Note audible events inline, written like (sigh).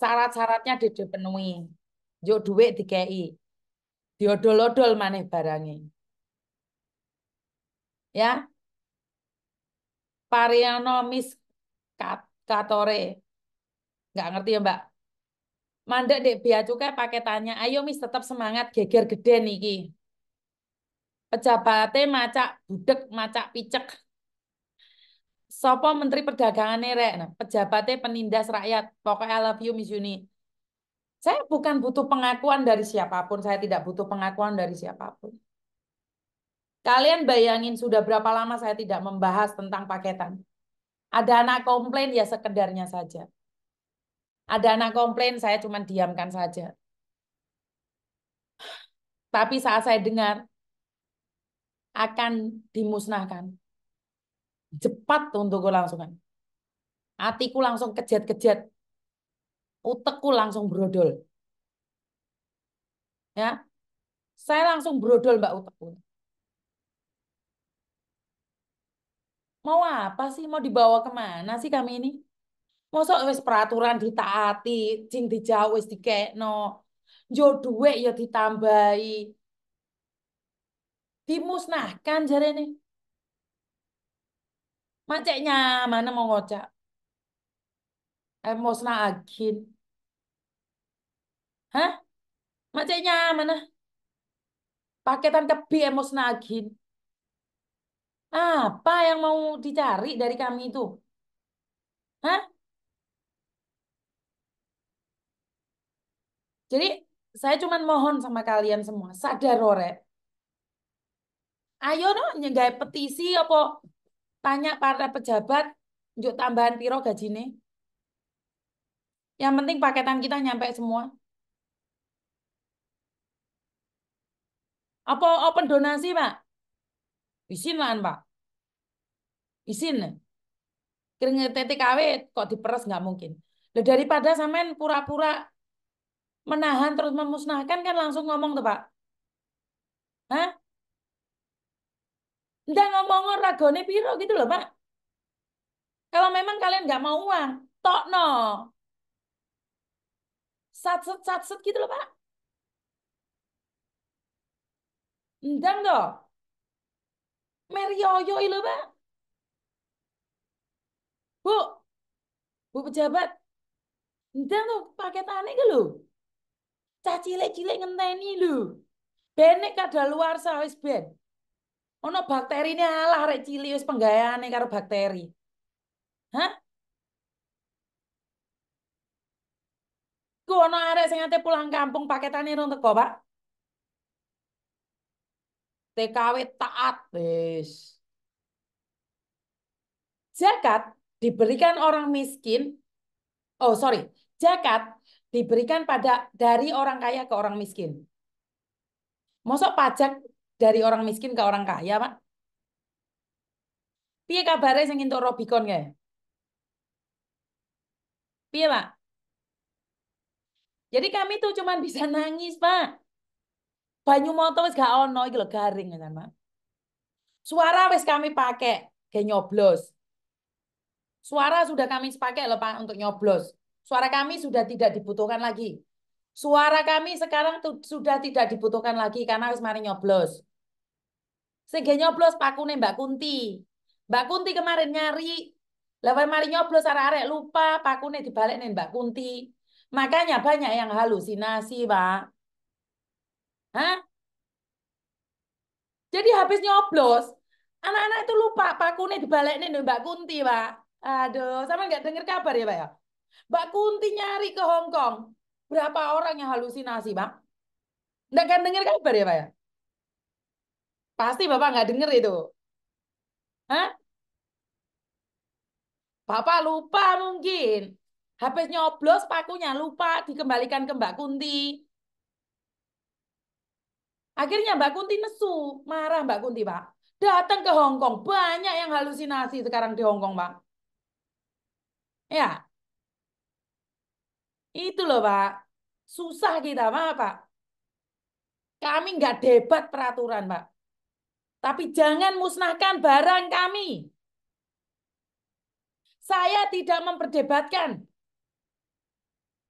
syarat-syaratnya dipenuhi. Yo duit dikei. Diodol-odol maneh barangnya. Ya. Parianomis kat katore. Nggak ngerti ya mbak? Mandek dek biar cukai pakai tanya, ayo mis tetap semangat geger gede niki. Pejabatnya macak budek, macak picek. Sopo Menteri Perdagangan rek, nah, pejabatnya penindas rakyat, pokoknya I love you Miss Yuni. Saya bukan butuh pengakuan dari siapapun, saya tidak butuh pengakuan dari siapapun. Kalian bayangin sudah berapa lama saya tidak membahas tentang paketan. Ada anak komplain ya sekedarnya saja. Ada anak komplain saya cuma diamkan saja. Tapi saat saya dengar akan dimusnahkan. Cepat untuk gue langsung kan. Hatiku langsung kejat-kejat. Utekku langsung brodol. Ya. Saya langsung brodol Mbak Utekku. Mau apa sih? Mau dibawa kemana sih kami ini? Mosok wis peraturan ditaati, cing dijauh wis dikekno. Yo duwe ya ditambahi. Dimusnahkan jarene. nih. Maceknya mana mau ngocak? Emosna eh, agin. Hah? Maceknya mana? Paketan kebi emosna eh, agin. Apa yang mau dicari dari kami itu? Hah? Jadi saya cuma mohon sama kalian semua, sadar ore. Ayo dong no, petisi apa Tanya para pejabat, yuk tambahan piro gajine. Yang penting paketan kita nyampe semua. Apa open donasi, Pak? Isin lah, Pak. Isin. Kering awet kok diperes nggak mungkin. Loh, daripada samain pura-pura menahan terus memusnahkan kan langsung ngomong tuh, Pak. Hah? Ndak ngomong ragone piro gitu loh, Pak. Kalau memang kalian nggak mau uang, -sat, Satset satset gitu loh, Pak. Ndang do. Merioyo ilo Pak. Bu. Bu pejabat. Ndang do pakai tani gitu loh. cilik-cilik ngenteni lho. Benek kadaluarsa wis ben. Oh, no bakteri ini alah rek cili wis nih karo bakteri. Hah? Ku no arek sing ate pulang kampung paketane rung teko, Pak. TKW taat wis. Zakat diberikan orang miskin. Oh, sorry. Zakat diberikan pada dari orang kaya ke orang miskin. Mosok pajak dari orang miskin ke orang kaya, Pak? Piye kabare sing entuk Robicon kae? Piye, Pak? Jadi kami tuh cuman (laughs) bisa nangis, Pak. Banyu moto wis gak ono iki lho garing kan, Pak. Suara wis kami pakai ge nyoblos. Suara sudah kami pakai lho Pak untuk nyoblos. Suara kami sudah tidak dibutuhkan lagi. Suara kami sekarang tuh sudah tidak dibutuhkan lagi karena harus mari nyoblos. Sehingga nyoblos nih Mbak Kunti. Mbak Kunti kemarin nyari. Lewat mari nyoblos arek-arek lupa nih dibalik nih Mbak Kunti. Makanya banyak yang halusinasi, Pak. Hah? Jadi habis nyoblos, anak-anak itu lupa nih dibalik nih Mbak Kunti, Pak. Aduh, sama nggak dengar kabar ya, Pak ya? Mbak Kunti nyari ke Hongkong, Berapa orang yang halusinasi, Pak? Nggak kan dengar kabar ya, Pak ya? Pasti Bapak nggak dengar itu. Hah? Bapak lupa mungkin. HP nyoblos pakunya lupa dikembalikan ke Mbak Kunti. Akhirnya Mbak Kunti nesu, marah Mbak Kunti, Pak. Datang ke Hong Kong, banyak yang halusinasi sekarang di Hong Kong, Pak. Ya. Itu loh, Pak. Susah kita, Pak, Pak. Kami nggak debat peraturan, Pak. Tapi jangan musnahkan barang kami. Saya tidak memperdebatkan